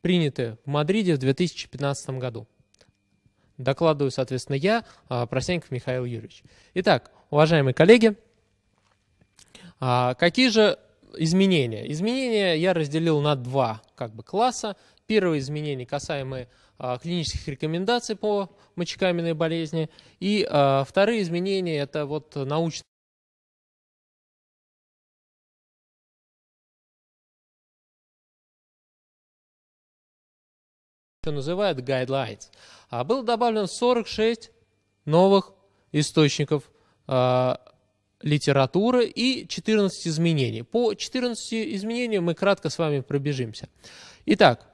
приняты в Мадриде в 2015 году. Докладываю, соответственно, я, а, Просеньков Михаил Юрьевич. Итак, уважаемые коллеги, а, какие же изменения? Изменения я разделил на два как бы, класса. Первое изменение касаемое а, клинических рекомендаций по мочекаменной болезни. И вторые изменения – это вот научные что называют guidelines, а было добавлено 46 новых источников э, литературы и 14 изменений. По 14 изменениям мы кратко с вами пробежимся. Итак,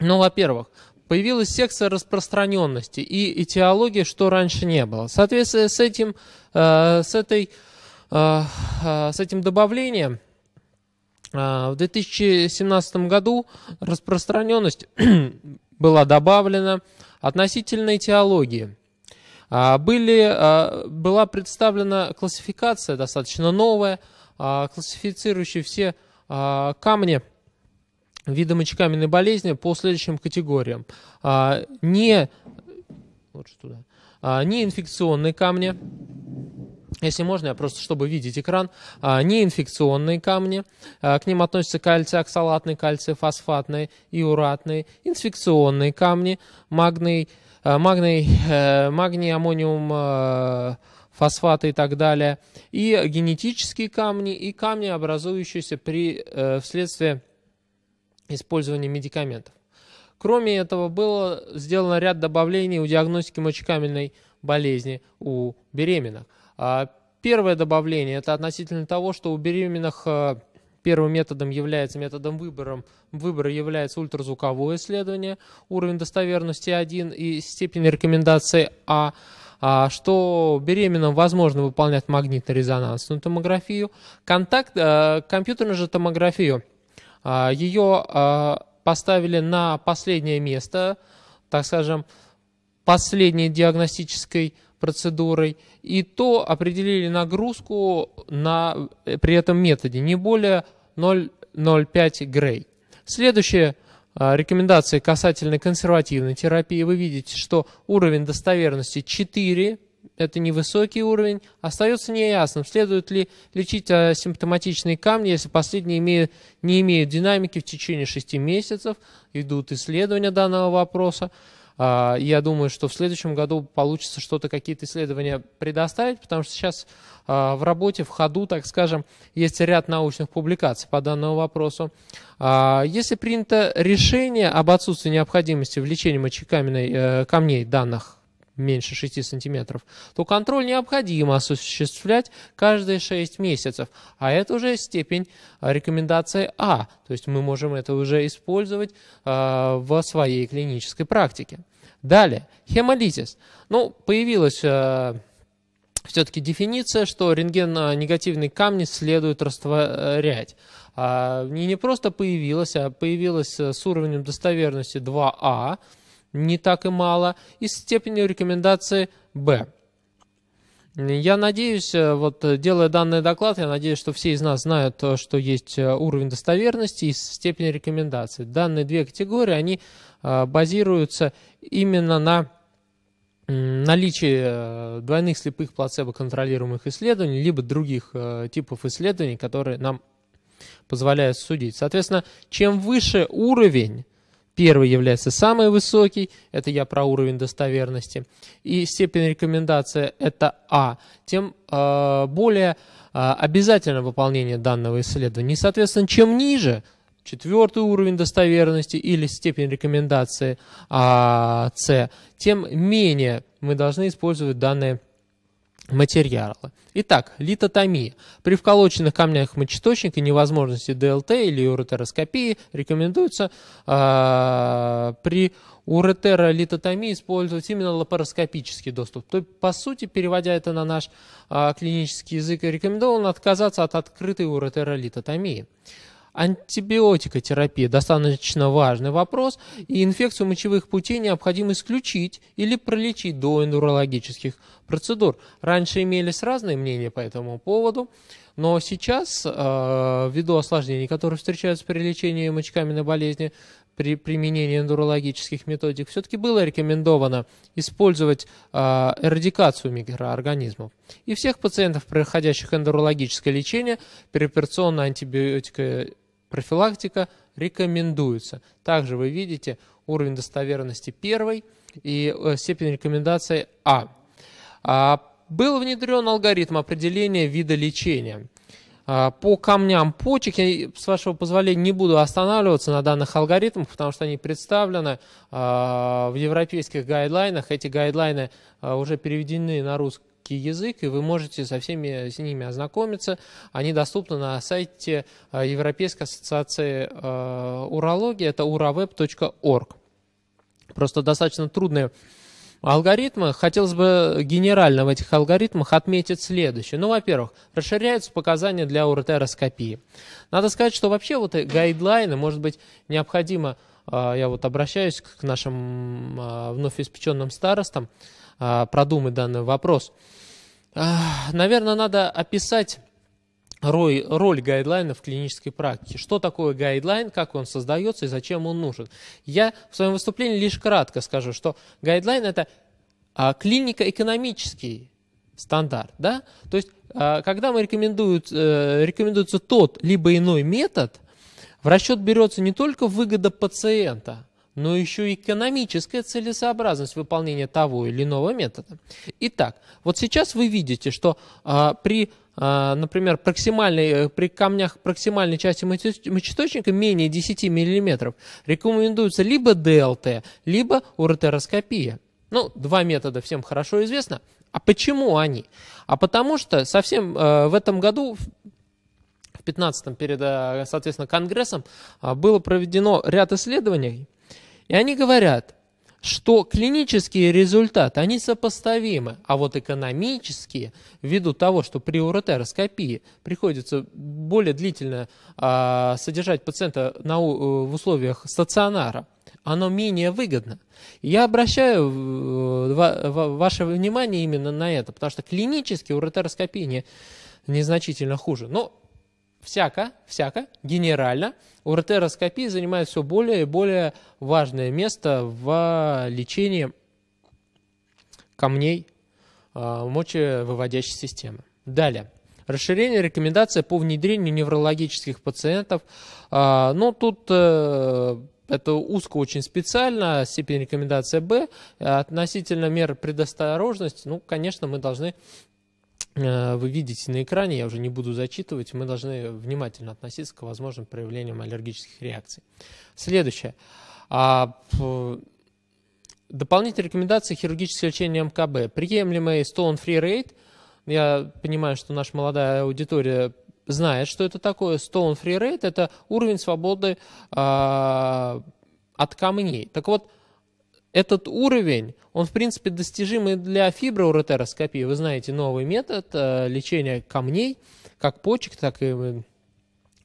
ну, во-первых, появилась секция распространенности и этиологии, что раньше не было. Соответственно, с этим, э, с этой, э, э, с этим добавлением а, в 2017 году распространенность была добавлена относительной теологии. А, были, а, была представлена классификация достаточно новая, классифицирующая все камни, виды мочекаменной болезни по следующим категориям. Не, вот что, не инфекционные камни, если можно, я просто, чтобы видеть экран, а, неинфекционные камни, а, к ним относятся кальций, оксалатный, кальций, фосфатный и уратный, инфекционные камни, магний, а, магний, э, магний, аммониум, э, фосфаты и так далее, и генетические камни, и камни, образующиеся при, э, вследствие использования медикаментов. Кроме этого, было сделано ряд добавлений у диагностики мочекаменной болезни у беременных. А, первое добавление – это относительно того, что у беременных э, первым методом является методом выбором, выбора является ультразвуковое исследование, уровень достоверности 1 и степень рекомендации а. а, что беременным возможно выполнять магнитно-резонансную томографию, контакт, э, компьютерную же томографию. А, ее поставили на последнее место, так скажем, последней диагностической процедурой, и то определили нагрузку на, э, при этом методе не более 0,05 грей. Следующее а, рекомендации касательно консервативной терапии. Вы видите, что уровень достоверности 4, это невысокий уровень, остается неясным, следует ли лечить асимптоматичные камни, если последние имеют, не имеют динамики в течение 6 месяцев, идут исследования данного вопроса. А, я думаю, что в следующем году получится что-то, какие-то исследования предоставить, потому что сейчас а, в работе, в ходу, так скажем, есть ряд научных публикаций по данному вопросу. А, если принято решение об отсутствии необходимости в лечении мочекаменной э, камней данных меньше 6 сантиметров, то контроль необходимо осуществлять каждые 6 месяцев. А это уже степень а, рекомендации А, то есть мы можем это уже использовать э, в своей клинической практике. Далее, хемолизис. Ну, появилась... Э, а, все-таки дефиниция, что рентген негативный камни следует растворять. И не просто появилась, а появилась с уровнем достоверности 2А, не так и мало, и степенью рекомендации Б. Я надеюсь, э, вот э, делая данный доклад, я надеюсь, что все из нас знают, э, что есть уровень достоверности и степень рекомендации. Данные две категории, они базируются именно на наличии двойных слепых плацебо-контролируемых исследований, либо других типов исследований, которые нам позволяют судить. Соответственно, чем выше уровень, Первый является самый высокий, это я про уровень достоверности. И степень рекомендации это А, тем э, более э, обязательно выполнение данного исследования. И, соответственно, чем ниже, четвертый уровень достоверности или степень рекомендации а, С, тем менее мы должны использовать данное материалы. Итак, литотомия. При вколоченных камнях мочеточника невозможности ДЛТ или уретероскопии рекомендуется э, при уретеролитотомии использовать именно лапароскопический доступ. То, есть, по сути, переводя это на наш э, клинический язык, рекомендовано отказаться от открытой уретеролитотомии. Антибиотикотерапия – достаточно важный вопрос, и инфекцию мочевых путей необходимо исключить или пролечить до эндурологических процедур. Раньше имелись разные мнения по этому поводу, но сейчас, э, ввиду осложнений, которые встречаются при лечении мочекаменной болезни, при применении эндурологических методик, все-таки было рекомендовано использовать э, эрадикацию микроорганизмов. И всех пациентов, проходящих эндурологическое лечение, переоперационная антибиотика Профилактика рекомендуется. Также вы видите уровень достоверности первой и э, степень рекомендации А. а был внедрен алгоритм определения вида лечения. А, по камням почек, я, с вашего позволения, не буду останавливаться на данных алгоритмах, потому что они представлены а, в европейских гайдлайнах. Эти гайдлайны а, уже переведены на русский русский язык, и вы можете со всеми с ними ознакомиться. Они доступны на сайте э, Европейской ассоциации э, урологии, это uraweb.org. Просто достаточно трудные алгоритмы. Хотелось бы генерально в этих алгоритмах отметить следующее. Ну, во-первых, расширяются показания для уретероскопии. Надо сказать, что вообще вот гайдлайны, может быть, необходимо э, я вот обращаюсь к нашим вновь испеченным старостам, а, продумать данный вопрос. А, наверное, надо описать роль, роль гайдлайна в клинической практике. Что такое гайдлайн, как он создается и зачем он нужен. Я в своем выступлении лишь кратко скажу, что гайдлайн – это а, клинико-экономический стандарт. Да? То есть, когда мы рекомендуют, э, рекомендуется тот либо иной метод, в расчет берется не только выгода пациента – но еще и экономическая целесообразность выполнения того или иного метода. Итак, вот сейчас вы видите, что а, при, а, например, проксимальной, э, при камнях проксимальной части мочеточника менее 10 мм рекомендуется либо ДЛТ, либо уретероскопия. Ну, два метода всем хорошо известно. А почему они? А потому что совсем э, в этом году 15-м перед, э, соответственно, Конгрессом а, было проведено ряд исследований, и они говорят, что клинические результаты, они сопоставимы, а вот экономические, ввиду того, что при уротероскопии приходится более длительно а, содержать пациента на, э, в условиях стационара, оно менее выгодно. Я обращаю э, ваше внимание именно на это, потому что клинически уротероскопия незначительно хуже. Но всяко, всяко, генерально уртероскопия занимает все более и более важное место в а, лечении камней а, мочевыводящей системы. Далее. Расширение рекомендаций по внедрению неврологических пациентов. А, но тут э, это узко очень специально, степень рекомендации Б. Относительно мер предосторожности, ну, конечно, мы должны Э, вы видите на экране, я уже не буду зачитывать, мы должны внимательно относиться к возможным проявлениям аллергических реакций. Следующее. А, дополнительные рекомендации хирургического лечения МКБ. Приемлемый Stone-Free Rate. Я понимаю, что наша молодая аудитория знает, что это такое. Stone-Free Rate – это уровень свободы а, от камней. Так вот, этот уровень, он в принципе достижимый и для фиброуретероскопии. Вы знаете новый метод э, лечения камней, как почек, так и э,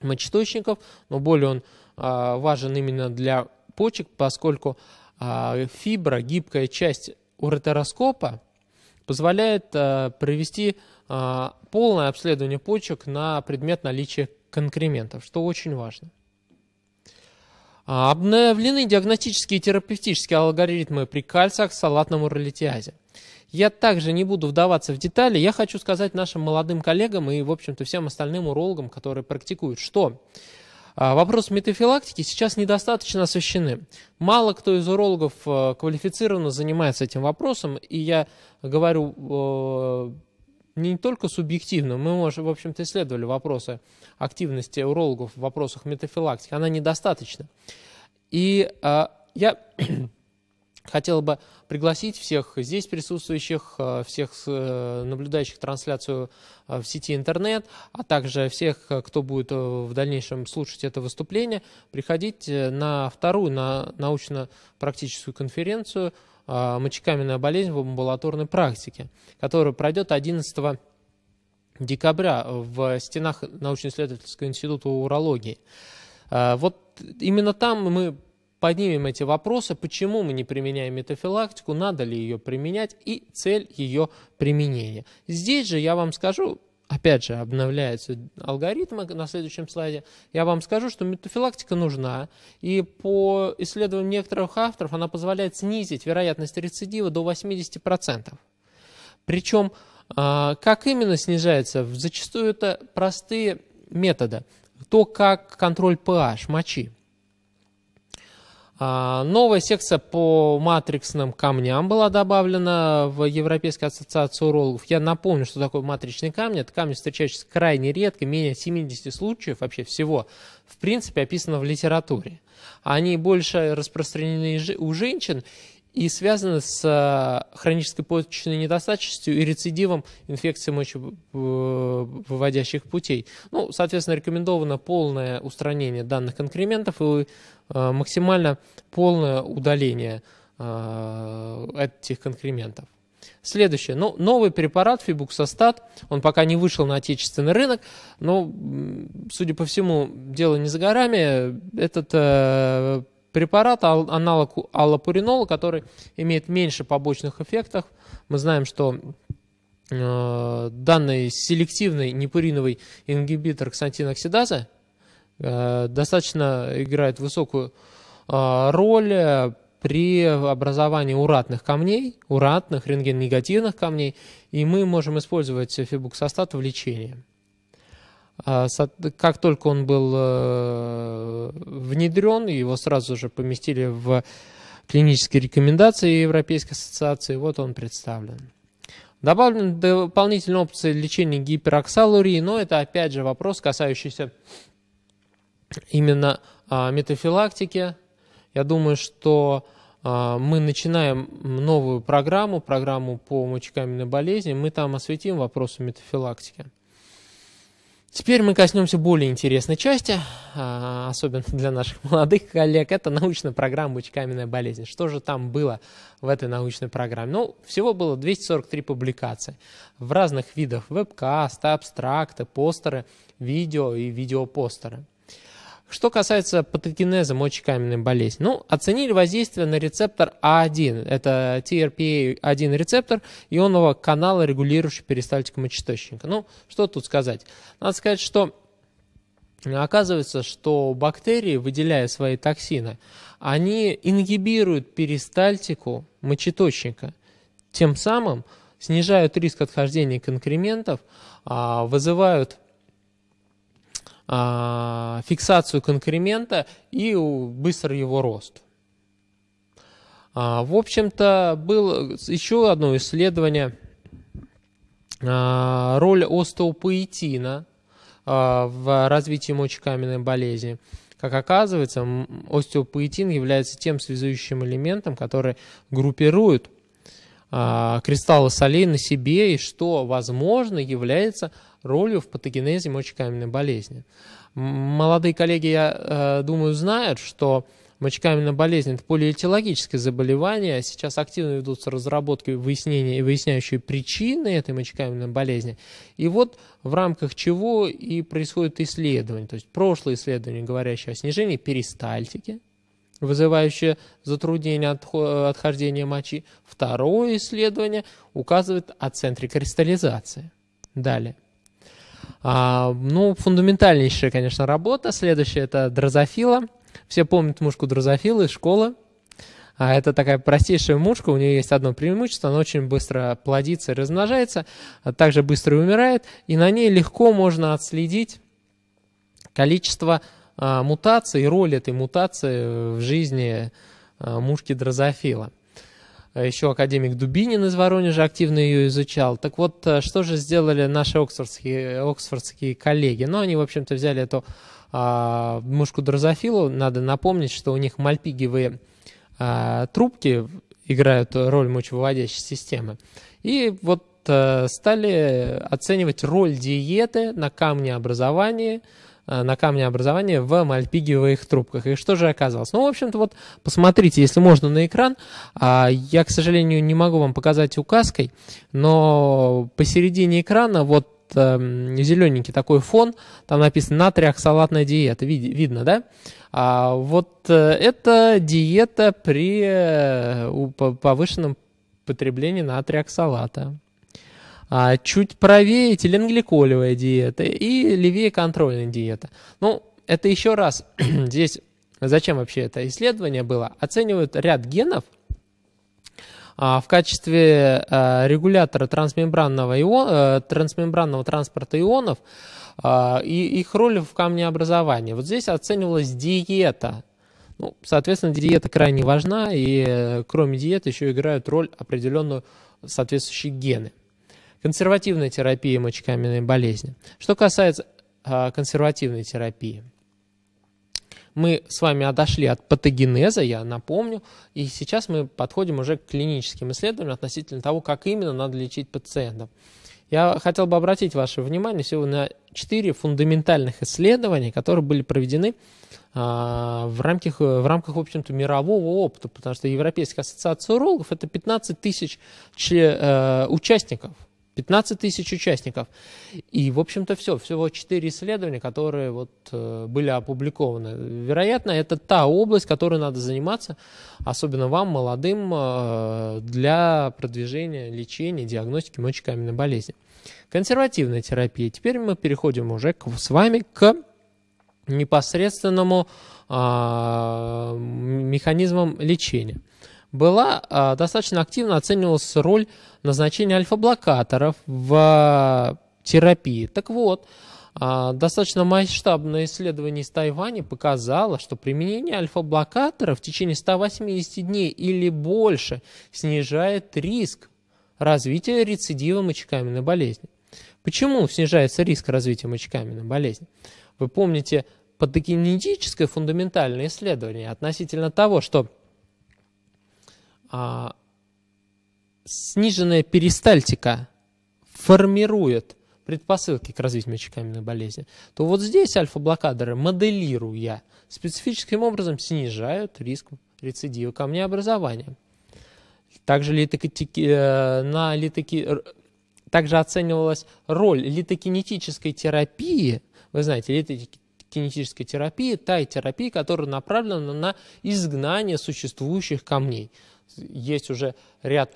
мочеточников, но более он а, важен именно для почек, поскольку а, фибра, гибкая часть уретероскопа, позволяет э, провести а, полное обследование почек на предмет наличия конкрементов, что очень важно. А, обновлены диагностические и терапевтические алгоритмы при кальциях салатном уролитиазе. Я также не буду вдаваться в детали. Я хочу сказать нашим молодым коллегам и, в общем-то, всем остальным урологам, которые практикуют, что а, Вопрос метафилактики сейчас недостаточно освещены. Мало кто из урологов э, квалифицированно занимается этим вопросом, и я говорю э, не только субъективно, мы уже, в общем-то, исследовали вопросы активности урологов в вопросах метафилактики, она недостаточна. И э, я хотел бы пригласить всех здесь присутствующих, а, всех э, наблюдающих трансляцию а, в сети интернет, а также всех, э, кто будет э, в дальнейшем слушать это выступление, приходить на вторую на научно-практическую конференцию – Э, мочекаменная болезнь в амбулаторной практике, которая пройдет 11 декабря в стенах научно-исследовательского института урологии. Э, вот именно там мы поднимем эти вопросы, почему мы не применяем метафилактику, надо ли ее применять и цель ее применения. Здесь же я вам скажу опять же, обновляются алгоритмы на следующем слайде, я вам скажу, что метафилактика нужна, и по исследованиям некоторых авторов она позволяет снизить вероятность рецидива до 80%. Причем, а, как именно снижается? Зачастую это простые методы. То, как контроль pH мочи. А, новая секция по матриксным камням была добавлена в Европейскую ассоциацию урологов. Я напомню, что такое матричный камень. Это камень, встречающийся крайне редко, менее 70 случаев вообще всего, в принципе, описано в литературе. Они больше распространены у женщин, и связано с э, хронической почечной недостаточностью и рецидивом инфекции мочевыводящих э, путей. Ну, соответственно, рекомендовано полное устранение данных инкрементов и э, максимально полное удаление этих конкрементов. Следующее. Ну, новый препарат фибуксостат, он пока не вышел на отечественный рынок, но, судя по всему, дело не за горами. Этот э, препарат, аналог аллопуринола, который имеет меньше побочных эффектов. Мы знаем, что э, данный селективный непуриновый ингибитор ксантиноксидаза э, достаточно играет высокую э, роль при образовании уратных камней, уратных рентген-негативных камней, и мы можем использовать фибуксостат в лечении. А, как только он был э, внедрен, его сразу же поместили в клинические рекомендации Европейской ассоциации, вот он представлен. Добавлена дополнительная опция лечения гипероксалурии, но это опять же вопрос, касающийся именно а, метафилактики. Я думаю, что а, мы начинаем новую программу, программу по мочекаменной болезни, мы там осветим вопросы метафилактики. Теперь мы коснемся более интересной части, а, особенно для наших молодых коллег. Это научная программа «Мочекаменная болезнь». Что же там было в этой научной программе? Ну, всего было 243 публикации в разных видах – вебкаст, абстракты, постеры, видео и видеопостеры. Что касается патогенеза мочекаменной болезни, ну, оценили воздействие на рецептор А1, это TRPA1 а рецептор ионного канала, регулирующий перистальтику мочеточника. Ну, что тут сказать? Надо сказать, что э, Оказывается, что бактерии, выделяя свои токсины, они ингибируют перистальтику мочеточника, тем самым снижают риск отхождения конкрементов, а, вызывают а, фиксацию конкремента и быстрый его рост. А, в общем-то, было еще одно исследование а, роль остеопоэтина в развитии мочекаменной болезни. Как оказывается, остеопоэтин является тем связующим элементом, который группирует кристаллы солей на себе и что, возможно, является ролью в патогенезе мочекаменной болезни. Молодые коллеги, я э, думаю, знают, что мочекаменная болезнь – это полиэтиологическое заболевание. Сейчас активно ведутся разработки выяснения и выясняющие причины этой мочекаменной болезни. И вот в рамках чего и происходит исследование. То есть прошлое исследование, говорящее о снижении перистальтики, вызывающее затруднение отхождения мочи. Второе исследование указывает о центре кристаллизации. Далее. А, ну, фундаментальнейшая, конечно, работа. Следующая — это дрозофила. Все помнят мушку дрозофилы из школы. А это такая простейшая мушка, у нее есть одно преимущество, она очень быстро плодится и размножается, а также быстро умирает, и на ней легко можно отследить количество а, мутаций и роль этой мутации в жизни а, мушки дрозофила. Э, еще академик Дубинин из Воронежа активно ее изучал. Так вот, э, что же сделали наши оксфордские, оксфордские коллеги? Ну, они, в общем-то, взяли эту а, мушку дрозофилу. Надо напомнить, что у них мальпигевые а, трубки играют роль мочевыводящей системы. И вот а, стали оценивать роль диеты на камнеобразовании образования Э, на камнеобразование в мальпигиевых трубках. И что же оказалось? Ну, в общем-то, вот посмотрите, если можно, на экран. А, я, к сожалению, не могу вам показать указкой, но посередине экрана вот эм, зелененький такой фон, там написано натриоксалатная диета, видно, да? А вот э, это диета при э, повышенном потреблении натриоксалата. А чуть правее теленгликолевая диета и левее контрольная диета. Ну, это еще раз, здесь зачем вообще это исследование было? Оценивают ряд генов, а, в качестве а, регулятора трансмембранного, ион, э, трансмембранного транспорта ионов а, и их роль в камнеобразовании. Вот здесь оценивалась диета. Ну, соответственно, диета крайне важна, и э, кроме диеты еще играют роль определенную соответствующие гены консервативная терапия мочекаменной болезни. Что касается а, консервативной терапии, мы с вами отошли от патогенеза, я напомню, и сейчас мы подходим уже к клиническим исследованиям относительно того, как именно надо лечить пациентов. Я хотел бы обратить ваше внимание всего на четыре фундаментальных исследования, которые были проведены а, в рамках, в рамках, в общем-то, мирового опыта, потому что Европейская ассоциация урологов – это 15 тысяч э, участников – 15 тысяч участников. И, в общем-то, все. Всего 4 исследования, которые вот, э, были опубликованы. Вероятно, это та область, которой надо заниматься, особенно вам, молодым, э, для продвижения лечения, диагностики мочекаменной болезни. Консервативная терапия. Теперь мы переходим уже к, с вами к непосредственному э, механизмам лечения была э, достаточно активно оценивалась роль назначения альфа-блокаторов в э, терапии. Так вот, э, достаточно масштабное исследование из Тайваня показало, что применение альфа блокаторов в течение 180 дней или больше снижает риск развития рецидива мочекаменной болезни. Почему снижается риск развития мочекаменной болезни? Вы помните патогенетическое фундаментальное исследование относительно того, что а, сниженная перистальтика формирует предпосылки к развитию мочекаменной болезни, то вот здесь альфа-блокаторы, моделируя, специфическим образом снижают риск рецидива камнеобразования. Также, литокотики, э, на литоки, также оценивалась роль литокинетической терапии. Вы знаете, литокинетическая терапия – та терапия, которая направлена на изгнание существующих камней – есть уже ряд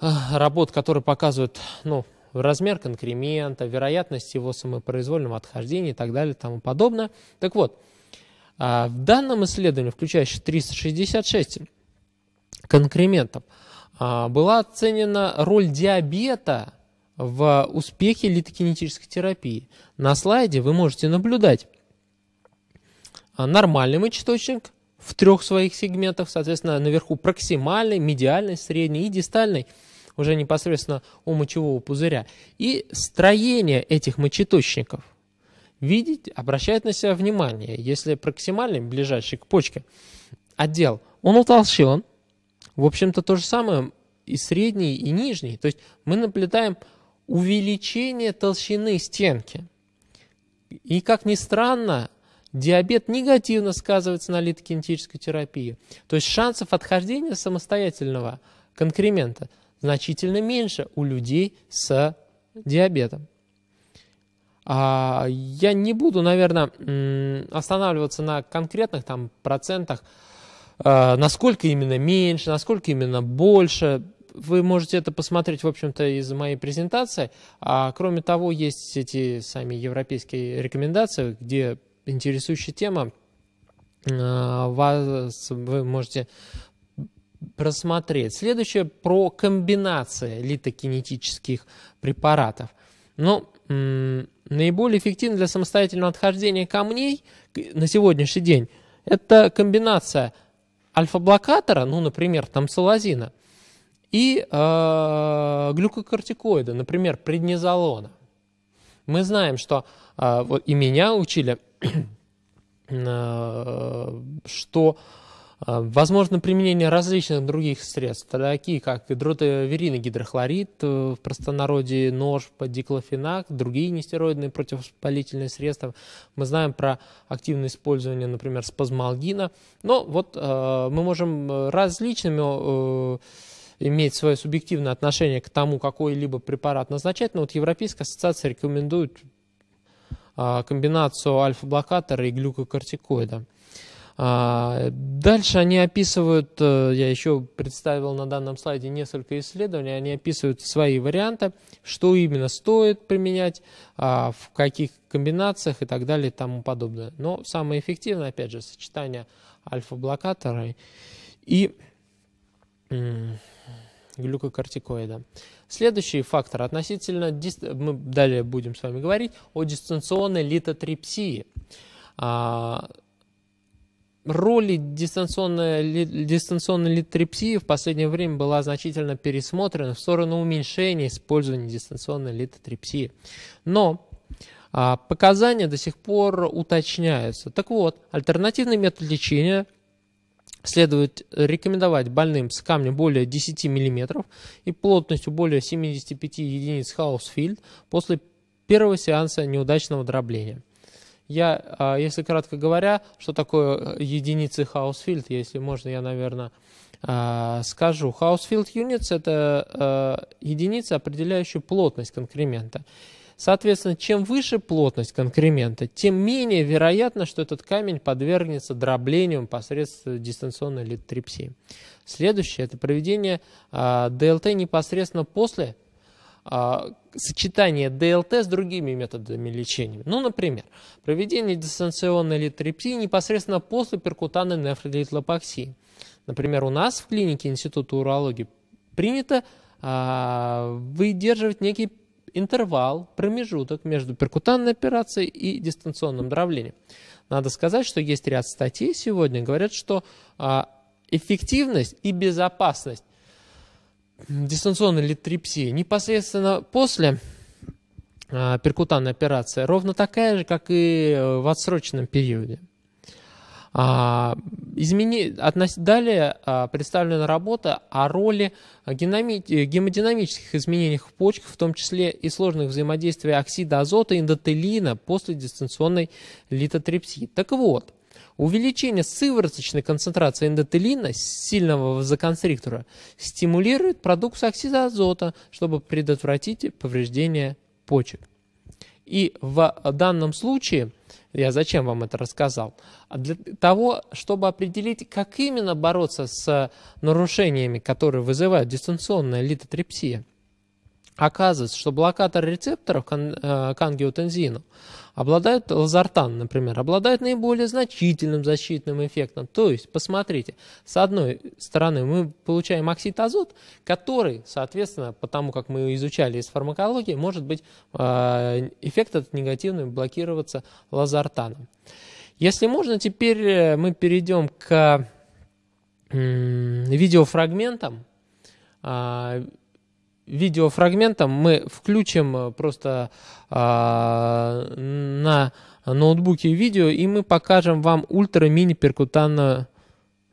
э, работ, которые показывают ну, размер конкремента, вероятность его самопроизвольного отхождения и так далее и тому подобное. Так вот, а, в данном исследовании, включающем 366 конкрементов, а, была оценена роль диабета в успехе литокинетической терапии. На слайде вы можете наблюдать а, нормальный мочеточник – в трех своих сегментах, соответственно, наверху проксимальной, медиальной, средней и дистальной, уже непосредственно у мочевого пузыря. И строение этих мочеточников – видеть, обращает на себя внимание. Если проксимальный, ближайший к почке, отдел, он утолщен. В общем-то, то же самое и средний, и нижний. То есть мы наблюдаем увеличение толщины стенки. И, как ни странно, Диабет негативно сказывается на литокинетической терапии. То есть шансов отхождения самостоятельного конкремента значительно меньше у людей с диабетом. А, я не буду, наверное, останавливаться на конкретных там процентах, а, насколько именно меньше, насколько именно больше. Вы можете это посмотреть, в общем-то, из моей презентации. А кроме того, есть эти сами европейские рекомендации, где интересующая тема. А, вас вы можете просмотреть. Следующее про комбинации литокинетических препаратов. Ну, наиболее эффективно для самостоятельного отхождения камней на сегодняшний день это комбинация альфа-блокатора, ну, например, там тамсолазина, и э, глюкокортикоида, например, преднизолона. Мы знаем, что э, вот, и меня учили Э, что э, Возможно применение различных других средств, такие как гидротаверин гидрохлорид, э, в простонародье нож, диклофенак, другие нестероидные противовоспалительные средства. Мы знаем про активное использование, например, спазмалгина. Но вот э, мы можем различными э, иметь свое субъективное отношение к тому, какой-либо препарат назначать, но вот Европейская ассоциация рекомендует а, комбинацию альфа-блокатора и глюкокортикоида. А, дальше они описывают, э, я еще представил на данном слайде несколько исследований, они описывают свои варианты, что именно стоит применять, а, в каких комбинациях и так далее и тому подобное. Но самое эффективное, опять же, сочетание альфа-блокатора и глюкокортикоида. Следующий фактор относительно, мы далее будем с вами говорить о дистанционной литотрипсии. А, Роли дистанционной, дистанционной литотрипсии в последнее время была значительно пересмотрена в сторону уменьшения использования дистанционной литотрипсии. Но а, показания до сих пор уточняются. Так вот, альтернативный метод лечения – Следует рекомендовать больным с камнем более 10 мм и плотностью более 75 единиц хаусфильд после первого сеанса неудачного дробления. Я, а, если кратко говоря, что такое э, единицы хаусфильд, если можно, я, наверное, а, скажу. Хаусфилд units – это э, единица, определяющая плотность конкремента. Соответственно, чем выше плотность конкремента, тем менее вероятно, что этот камень подвергнется дроблению посредством дистанционной литотрепсии. Следующее – это проведение а, ДЛТ непосредственно после а, сочетание ДЛТ с другими методами лечения. Ну, например, проведение дистанционной литотрепсии непосредственно после перкутанной нефролитлопоксии. Например, у нас в клинике Института урологии принято а, выдерживать некий интервал, промежуток между перкутанной операцией и дистанционным дроблением. Надо сказать, что есть ряд статей сегодня, говорят, что а, эффективность и безопасность дистанционной литрепсии непосредственно после а, перкутанной операции ровно такая же, как и э, в отсроченном периоде. А, измени... Относ... Далее а, представлена работа о роли геноми... Э, гемодинамических изменений в почках, в том числе и сложных взаимодействий оксида азота и эндотелина после дистанционной литотрепсии. Так вот, Увеличение сывороточной концентрации эндотелина сильного вазоконстриктора, стимулирует продукцию оксида азота, чтобы предотвратить повреждение почек. И в данном случае – я зачем вам это рассказал? А для того, чтобы определить, как именно бороться с нарушениями, которые вызывают дистанционная литотрепсия – Оказывается, что блокатор рецепторов э, к ангиотензину обладает, лазартан, например, обладает наиболее значительным защитным эффектом. То есть, посмотрите, с одной стороны мы получаем оксид азот, который, соответственно, потому как мы изучали из фармакологии, может быть, э, эффект этот негативный блокироваться лазартаном. Если можно, теперь э, мы перейдем к видеофрагментам, а, видеофрагментом мы включим э, просто а, на ноутбуке видео, и мы покажем вам ультра-мини-перкутанную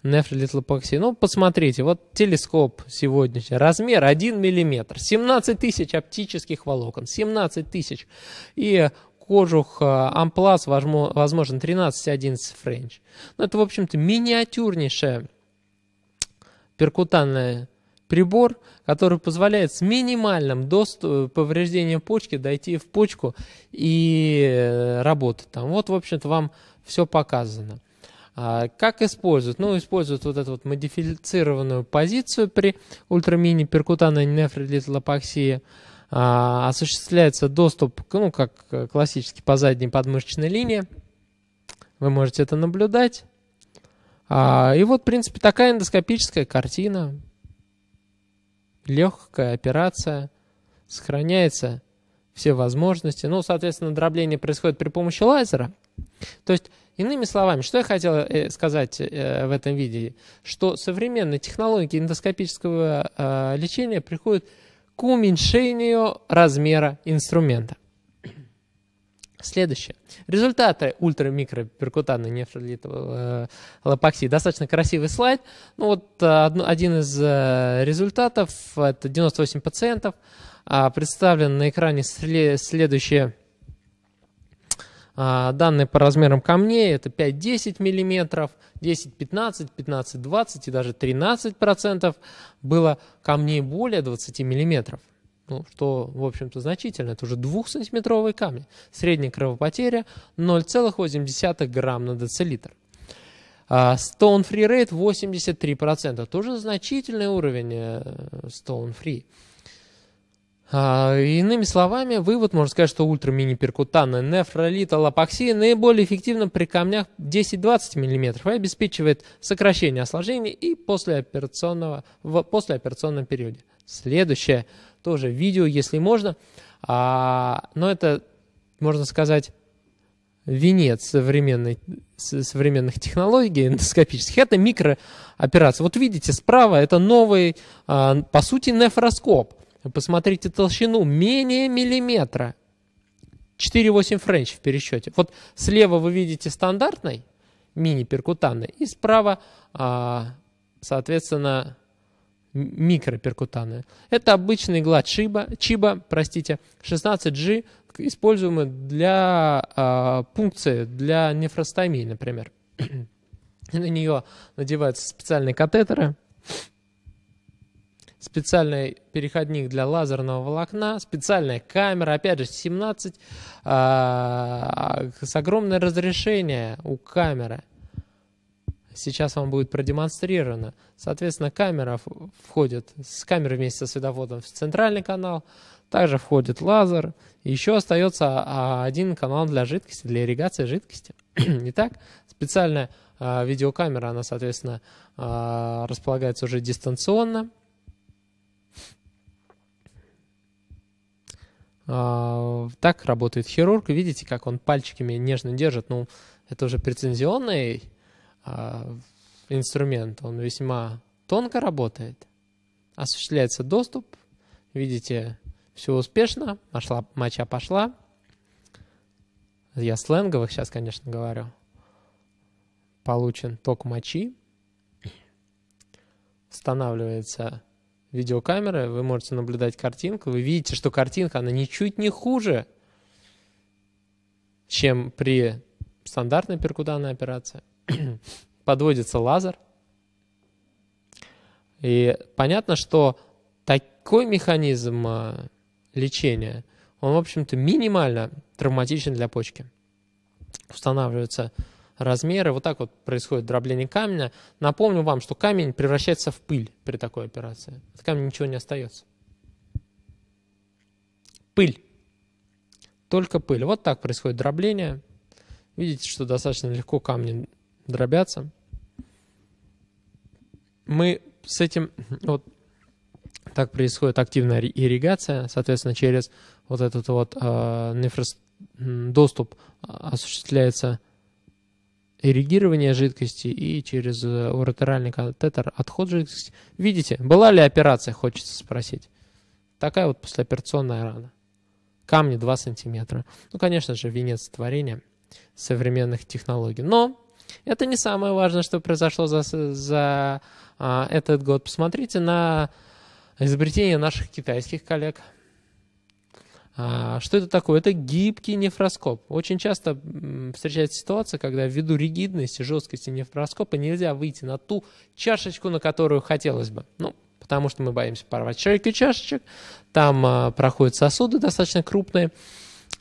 нефролитлопоксию. Ну, посмотрите, вот телескоп сегодняшний, размер 1 мм, 17 тысяч оптических волокон, 17 тысяч. И кожух э, Амплас, возможно, 13-11 френч. Ну, это, в общем-то, миниатюрнейшая перкутанная прибор, который позволяет с минимальным доступ, повреждением почки дойти в почку и э, работать там. Вот, в общем-то, вам все показано. А, как используют? Ну, используют вот эту вот модифицированную позицию при ультрамини перкутанной нефролитлопаксии. А, осуществляется доступ, ну, как классически, по задней подмышечной линии. Вы можете это наблюдать. А, и вот, в принципе, такая эндоскопическая картина легкая операция, сохраняется все возможности. Ну, соответственно, дробление происходит при помощи лазера. То есть, иными словами, что я хотел э, сказать э, в этом видео, что современные технологии эндоскопического э, лечения приходят к уменьшению размера инструмента. Следующее. Результаты ультрамикроперкутанной нефролитовой э, лапоксии. Достаточно красивый слайд. Ну, вот э, один из э, результатов, это 98 пациентов, а, представлен на экране следующие а, данные по размерам камней, это 5-10 мм, 10-15, 15-20 и даже 13% было камней более 20 мм ну, что, в общем-то, значительно. Это уже 2-сантиметровые камни. Средняя кровопотеря 0,8 грамм на децилитр. А, stone Free Rate 83%. Тоже значительный уровень э, Stone Free. А, иными словами, вывод можно сказать, что ультра-мини перкутанная нефролитолапоксия наиболее эффективна при камнях 10-20 мм и обеспечивает сокращение осложнений и послеоперационного, в послеоперационном периоде. Следующее – тоже видео, если можно. А, но это, можно сказать, венец современной, современных технологий эндоскопических. Это микрооперация. Вот видите, справа это новый, а, по сути, нефроскоп. Посмотрите толщину, менее миллиметра. 4,8 френч в пересчете. Вот слева вы видите стандартный, мини-перкутанный, и справа, а, соответственно, микроперкутанная. Это обычный глад чиба, чиба простите, 16G, используемый для э, пункции, для нефростомии, например. На нее надеваются специальные катетеры, специальный переходник для лазерного волокна, специальная камера, опять же, 17, э, а, с огромное разрешение у камеры – сейчас вам будет продемонстрировано. Соответственно, камера входит с камерой вместе со световодом в центральный канал, также входит лазер, еще остается а, один канал для жидкости, для ирригации жидкости. Итак, специальная а, видеокамера, она, соответственно, а, располагается уже дистанционно. так работает хирург. Видите, как он пальчиками нежно держит. Ну, это уже прецензионный а, инструмент, он весьма тонко работает. Осуществляется доступ, видите, все успешно, пошла, моча пошла. Я сленговых сейчас, конечно, говорю. Получен ток мочи. Устанавливается видеокамера, вы можете наблюдать картинку. Вы видите, что картинка, она ничуть не хуже, чем при стандартной перкуданной операции. подводится лазер. И понятно, что такой механизм а, лечения, он, в общем-то, минимально травматичен для почки. Устанавливаются размеры, вот так вот происходит дробление камня. Напомню вам, что камень превращается в пыль при такой операции. От камня ничего не остается. Пыль. Только пыль. Вот так происходит дробление. Видите, что достаточно легко камни дробятся. Мы с этим, вот так происходит активная ирригация, соответственно, через вот этот вот э, нефрос... доступ а, осуществляется ирригирование жидкости и через уретеральный э, катетер отход жидкости. Видите, была ли операция, хочется спросить. Такая вот послеоперационная рана. Камни 2 сантиметра. Ну, конечно же, венец творения современных технологий. Но это не самое важное, что произошло за, за а, этот год. Посмотрите на изобретение наших китайских коллег. А, что это такое? Это гибкий нефроскоп. Очень часто встречается ситуация, когда ввиду ригидности, жесткости нефроскопа нельзя выйти на ту чашечку, на которую хотелось бы. Ну, потому что мы боимся порвать шарики чашечек, там а, проходят сосуды достаточно крупные,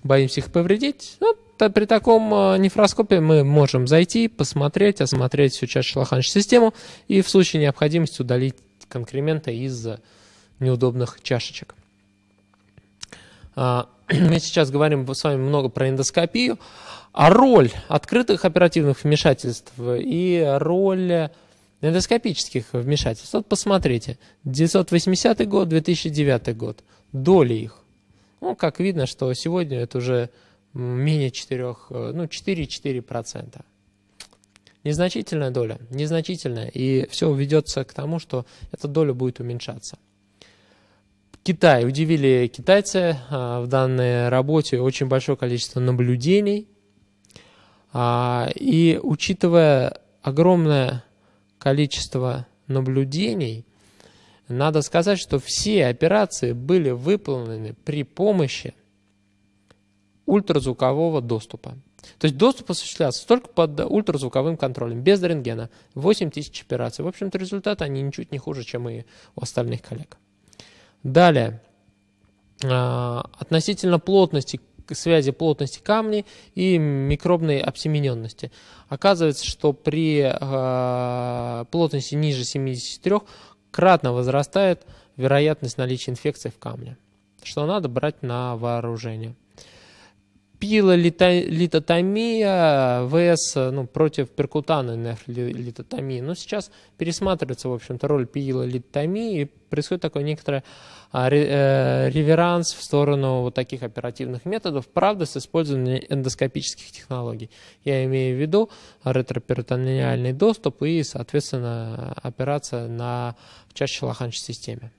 боимся их повредить, ну, при таком а, нефроскопе мы можем зайти, посмотреть, осмотреть всю часть шелоханч систему и в случае необходимости удалить конкременты из неудобных чашечек. А, мы сейчас говорим с вами много про эндоскопию, а роль открытых оперативных вмешательств и роль эндоскопических вмешательств. Вот посмотрите, 980 год, 2009 год, доли их. Ну, как видно, что сегодня это уже менее 4, э, ну 4-4%. Незначительная доля, незначительная, и все ведется к тому, что эта доля будет уменьшаться. Китай. Удивили китайцы а, в данной работе. Очень большое количество наблюдений. А, и учитывая огромное количество наблюдений, надо сказать, что все операции были выполнены при помощи ультразвукового доступа. То есть доступ осуществлялся только под ультразвуковым контролем, без рентгена. 8 тысяч операций. В общем-то, результаты они ничуть не хуже, чем и у остальных коллег. Далее. А, относительно плотности связи плотности камней и микробной обсемененности. Оказывается, что при а, плотности ниже 73 кратно возрастает вероятность наличия инфекции в камне, что надо брать на вооружение наступила лито, литотомия, ВС ну, против перкутанной литотомии. Но сейчас пересматривается, в общем-то, роль пиила литотомии, и происходит такой некоторый а, ре, э, реверанс в сторону вот таких оперативных методов, правда, с использованием эндоскопических технологий. Я имею в виду ретроперитониальный доступ и, соответственно, операция на чаще лоханч-системе.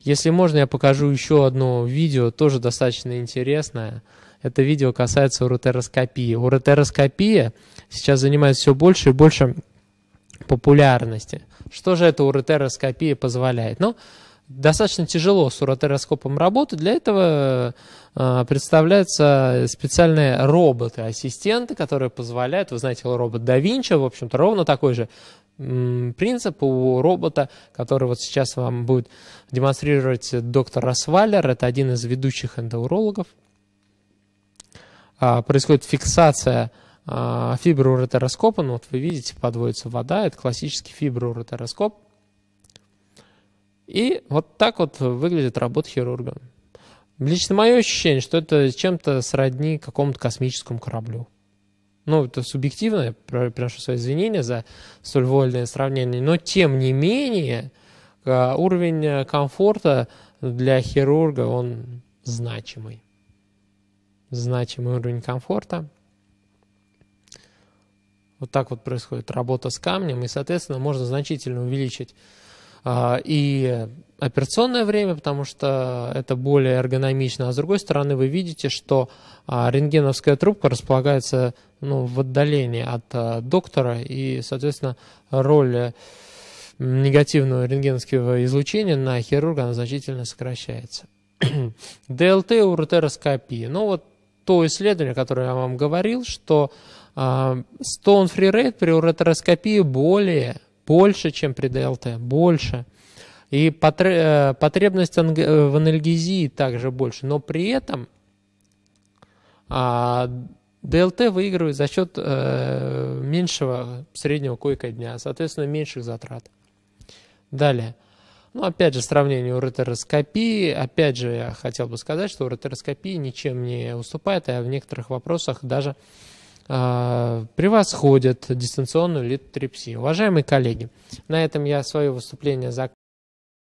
Если можно, я покажу еще одно видео, тоже достаточно интересное. Это видео касается уротероскопии. Уротероскопия сейчас занимает все больше и больше популярности. Что же эта уротероскопия позволяет? Ну, достаточно тяжело с уротероскопом работать. Для этого э, представляются специальные роботы-ассистенты, которые позволяют, вы знаете, робот да Винчи, в общем-то, ровно такой же принцип у робота, который вот сейчас вам будет демонстрировать доктор Росваллер, это один из ведущих эндоурологов а, происходит фиксация а, фиброуретероскопа. Ну, вот вы видите, подводится вода. Это классический фиброуретероскоп. И вот так вот выглядит работа хирурга. Лично мое ощущение, что это чем-то сродни какому-то космическому кораблю. Ну, это субъективно, я приношу свои извинения за столь вольное сравнение, но тем не менее а, уровень э, комфорта для хирурга, он значимый значимый уровень комфорта. Вот так вот происходит работа с камнем, и, соответственно, можно значительно увеличить а, и операционное время, потому что это более эргономично. А с другой стороны, вы видите, что а, рентгеновская трубка располагается ну, в отдалении от а, доктора, и, соответственно, роль э, негативного рентгеновского излучения на хирурга она значительно сокращается. ДЛТ и уретероскопия. Ну вот то исследование, которое я вам говорил, что э, stone free при уретероскопии более, больше, чем при ДЛТ, больше. И э, потребность э, в анальгезии также больше. Но при этом а, ДЛТ выигрывает за счет э, меньшего среднего койка дня, соответственно, меньших затрат. Далее. Но ну, опять же, сравнение уретероскопии, опять же, я хотел бы сказать, что уретероскопия ничем не уступает, а в некоторых вопросах даже э, превосходит дистанционную литотрепсию. Уважаемые коллеги, на этом я свое выступление заканчиваю.